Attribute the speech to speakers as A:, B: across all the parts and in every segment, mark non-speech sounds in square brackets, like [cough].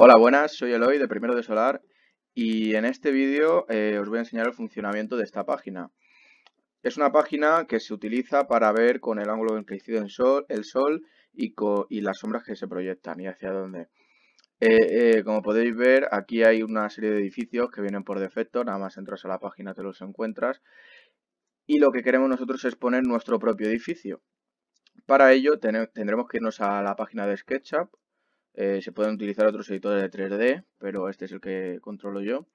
A: Hola, buenas, soy Eloy de Primero de Solar y en este vídeo eh, os voy a enseñar el funcionamiento de esta página. Es una página que se utiliza para ver con el ángulo en que incide el sol, el sol y, las sombras que se proyectan y hacia dónde. Eh, eh, como podéis ver, aquí hay una serie de edificios que vienen por defecto, nada más entras a la página te los encuentras. Y lo que queremos nosotros es poner nuestro propio edificio. Para ello tendremos que irnos a la página de SketchUp eh, se pueden utilizar otros editores de 3D, pero este es el que controlo yo.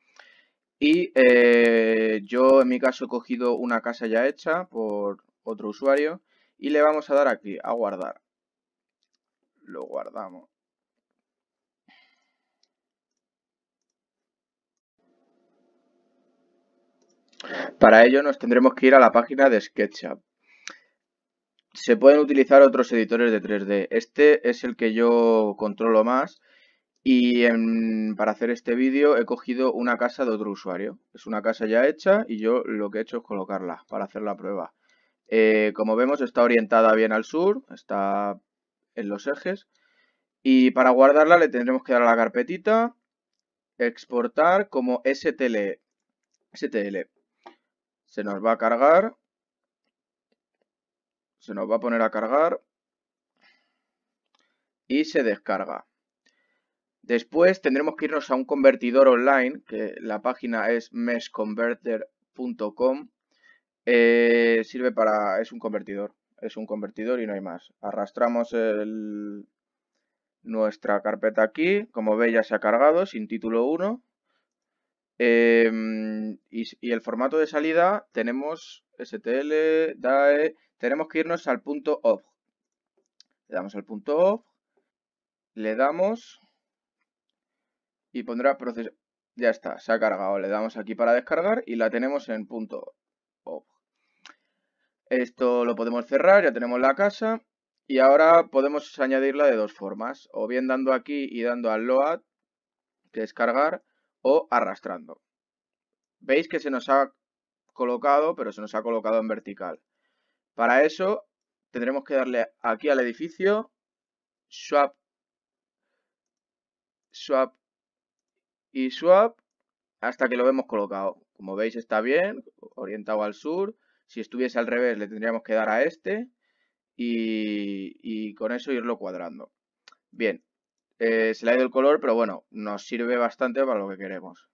A: Y eh, yo en mi caso he cogido una casa ya hecha por otro usuario y le vamos a dar aquí a guardar. Lo guardamos. Para ello nos tendremos que ir a la página de SketchUp se pueden utilizar otros editores de 3D. Este es el que yo controlo más y para hacer este vídeo he cogido una casa de otro usuario. Es una casa ya hecha y yo lo que he hecho es colocarla para hacer la prueba. Eh, como vemos está orientada bien al sur, está en los ejes. Y para guardarla le tendremos que dar a la carpetita, exportar como STL. E. STL. E. Se nos va a cargar se nos va a poner a cargar y se descarga. Después tendremos que irnos a un convertidor online, que la página es meshconverter.com. Eh, sirve para... es un convertidor, es un convertidor y no hay más. Arrastramos nuestra carpeta aquí, como veis ya se ha cargado, sin título 1. Em, y, y, el formato de salida tenemos STL, DAE, tenemos que irnos al punto off. Le damos al punto off, le damos y pondrá proceso. Ya está, se ha cargado. Le damos aquí para descargar y la tenemos en punto off. Esto lo podemos cerrar, ya tenemos la casa. Y ahora podemos añadirla de dos formas, o bien dando aquí y dando al load, que es cargar, o arrastrando. Veis que se nos ha colocado, pero se nos ha colocado en vertical. Para eso tendremos que darle aquí al edificio, swap, swap y swap hasta que lo vemos colocado. Como veis está bien, orientado al sur. Si estuviese al revés le tendríamos que dar a este y, con eso irlo cuadrando. Bien, eh, se le ha ido el color, pero bueno, nos sirve bastante para lo que queremos.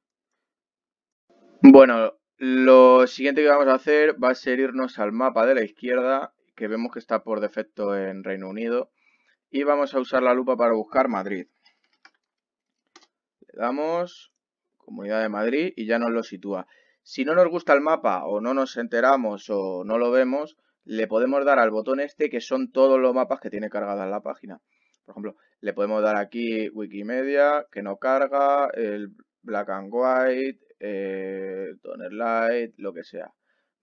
A: Bueno, lo siguiente que vamos a hacer va a ser irnos al mapa de la izquierda, que vemos que está por defecto en Reino Unido, y vamos a usar la lupa para buscar Madrid. Le damos Comunidad de Madrid y ya nos lo sitúa. Si no nos gusta el mapa o no nos enteramos o no lo vemos, le podemos dar al botón este que son todos los mapas que tiene cargada la página. Por ejemplo, le podemos dar aquí Wikimedia, que no carga, el Black and White, eh, toner light, lo que sea.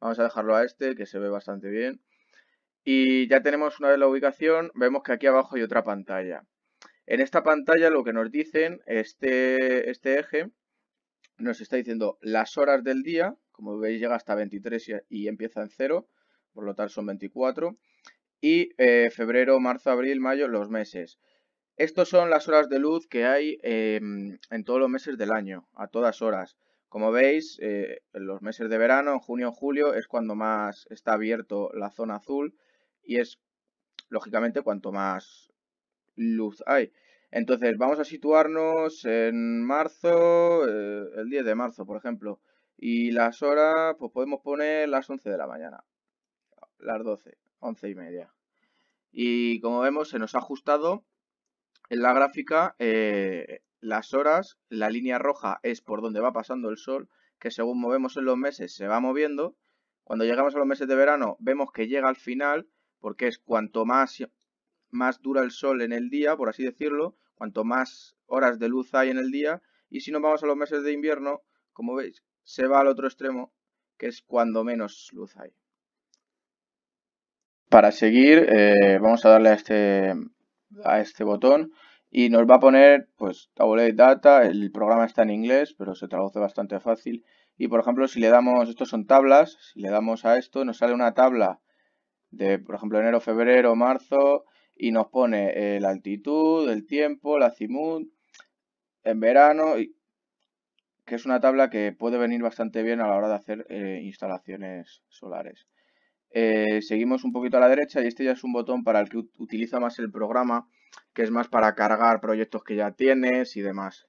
A: Vamos a dejarlo a este que se ve bastante bien. Y ya tenemos una vez la ubicación, vemos que aquí abajo hay otra pantalla. En esta pantalla lo que nos dicen, este, este eje, nos está diciendo las horas del día, como veis llega hasta 23 y empieza en 0, por lo tanto son 24, y eh, febrero, marzo, abril, mayo, los meses. Estas son las horas de luz que hay em, en todos los meses del año, a todas horas. Como veis, eh, en los meses de verano, en junio o julio, es cuando más está abierto la zona azul y es, lógicamente, cuanto más luz hay. Entonces, vamos a situarnos en marzo, eh, el 10 de marzo, por ejemplo. Y las horas, pues podemos poner las 11 de la mañana. Las 12, 11 y media. Y como vemos, se nos ha ajustado en la gráfica eh, las horas, la línea roja es por donde va pasando el sol, que según movemos en los meses se va moviendo. Cuando llegamos a los meses de verano vemos que llega al final, porque es cuanto más, más dura el sol en el día, por así decirlo, cuanto más horas de luz hay en el día. Y si nos vamos a los meses de invierno, como veis, se va al otro extremo, que es cuando menos luz hay. Para seguir, eh, vamos a darle a este, a este botón y nos va a poner pues Tabulate Data, el programa está en inglés, pero se traduce bastante fácil. Y por ejemplo, si le damos, estos son tablas, si le damos a esto, nos sale una tabla de, por ejemplo, enero, febrero, marzo, y nos pone eh, la altitud, el tiempo, la azimut, en verano, que es una tabla que puede venir bastante bien a la hora de hacer eh, instalaciones solares. Eh, seguimos un poquito a la derecha y este ya es un botón para el que utiliza más el programa que es más para cargar proyectos que ya tienes y demás.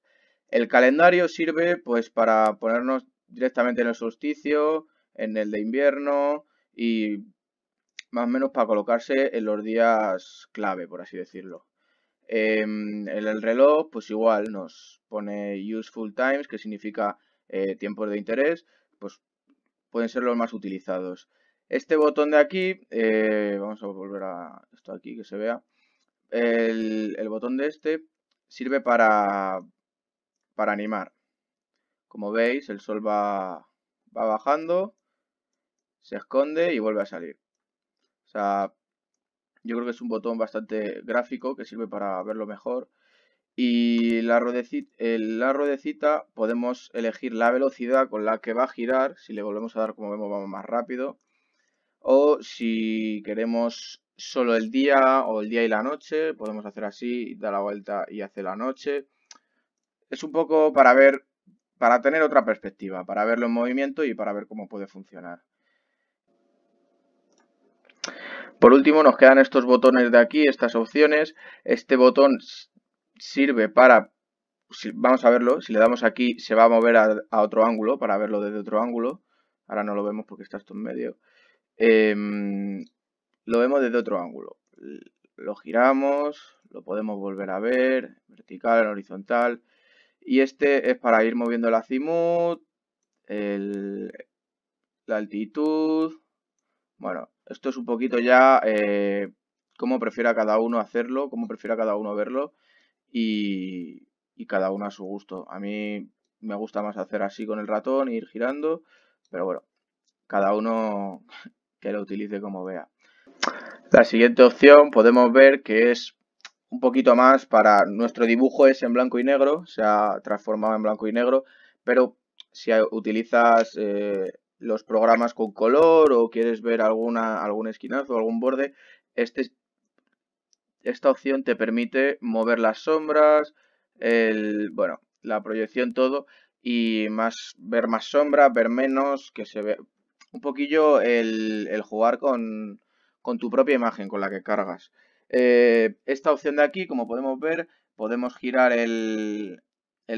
A: El calendario sirve pues para ponernos directamente en el solsticio, en el de invierno y más o menos para colocarse en los días clave, por así decirlo. Em, el reloj, pues igual nos pone useful times, que significa eh, tiempos de interés, pues pueden ser los más utilizados. Este botón de aquí, eh, vamos a volver a esto aquí que se vea, el, botón de este sirve para, para animar. Como veis, el sol va, va bajando, se esconde y vuelve a salir. O sea, yo creo que es un botón bastante gráfico que sirve para verlo mejor. Y la ruedecita, la ruedecita podemos elegir la velocidad con la que va a girar. Si le volvemos a dar, como vemos, vamos más rápido. O si queremos solo el día o el día y la noche. Podemos hacer así, da la vuelta y hace la noche. Es un poco para ver, para tener otra perspectiva, para verlo en movimiento y para ver cómo puede funcionar. Por último nos quedan estos botones de aquí, estas opciones. Este botón sirve para, vamos a verlo, si le damos aquí se va a mover a, otro ángulo para verlo desde otro ángulo. Ahora no lo vemos porque está esto en medio. Em, lo vemos desde otro ángulo. Lo giramos, lo podemos volver a ver, vertical, horizontal. Y este es para ir moviendo el azimut, la altitud. Bueno, esto es un poquito ya como eh, cómo prefiera cada uno hacerlo, cómo prefiera cada uno verlo y, y cada uno a su gusto. A mí me gusta más hacer así con el ratón, ir girando, pero bueno, cada uno [laughs] que lo utilice como vea. La siguiente opción podemos ver que es un poquito más para nuestro dibujo es en blanco y negro, se ha transformado en blanco y negro, pero si utilizas eh, los programas con color o quieres ver alguna, algún esquinazo, algún borde, este, esta opción te permite mover las sombras, el, bueno, la proyección, todo, y más ver más sombra, ver menos, que se ve un poquillo el jugar con, con tu propia imagen con la que cargas. Eh, esta opción de aquí, como podemos ver, podemos girar el,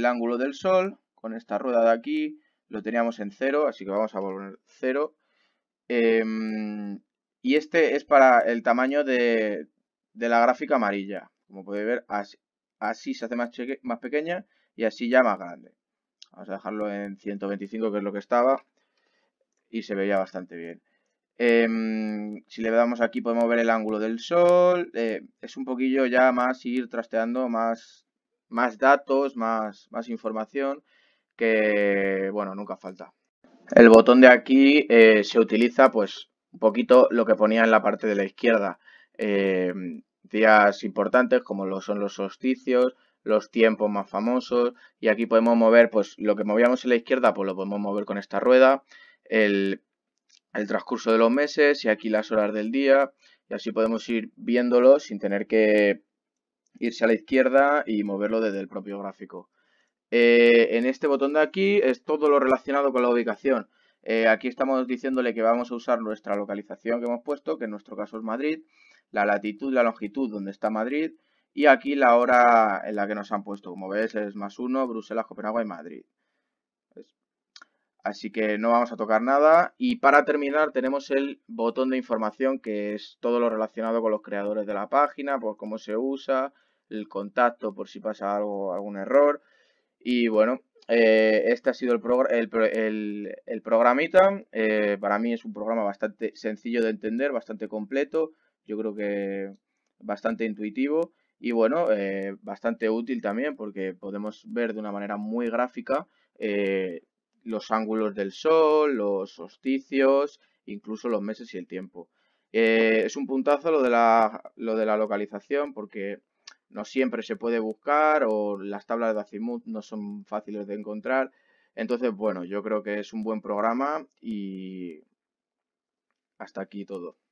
A: ángulo del sol con esta rueda de aquí. Lo teníamos en 0, así que vamos a volver 0. Em, y este es para el tamaño de, la gráfica amarilla. Como podéis ver, así, se hace más, más pequeña y así ya más grande. Vamos a dejarlo en 125, que es lo que estaba, y se veía bastante bien. Em, si le damos aquí podemos ver el ángulo del sol. Eh, es un poquillo ya más ir trasteando más, más datos, más, más información que, bueno, nunca falta. El botón de aquí eh, se utiliza pues un poquito lo que ponía en la parte de la izquierda. Em, días importantes como lo son los solsticios, los tiempos más famosos y aquí podemos mover pues lo que movíamos en la izquierda pues lo podemos mover con esta rueda. El el transcurso de los meses y aquí las horas del día y así podemos ir viéndolo sin tener que irse a la izquierda y moverlo desde el propio gráfico. Eh, en este botón de aquí es todo lo relacionado con la ubicación. Eh, aquí estamos diciéndole que vamos a usar nuestra localización que hemos puesto, que en nuestro caso es Madrid, la latitud, la longitud donde está Madrid y aquí la hora en la que nos han puesto. Como ves es más uno, Bruselas, Copenhague y Madrid. Así que no vamos a tocar nada. Y para terminar tenemos el botón de información que es todo lo relacionado con los creadores de la página, por pues cómo se usa, el contacto por si pasa algo, algún error. Y bueno, eh, este ha sido el, el, programita. Eh, para mí es un programa bastante sencillo de entender, bastante completo. Yo creo que bastante intuitivo y bueno, eh, bastante útil también porque podemos ver de una manera muy gráfica los ángulos del sol, los solsticios, incluso los meses y el tiempo. Eh, es un puntazo lo de, la, lo de la localización porque no siempre se puede buscar o las tablas de azimut no son fáciles de encontrar. Entonces, bueno, yo creo que es un buen programa y hasta aquí todo.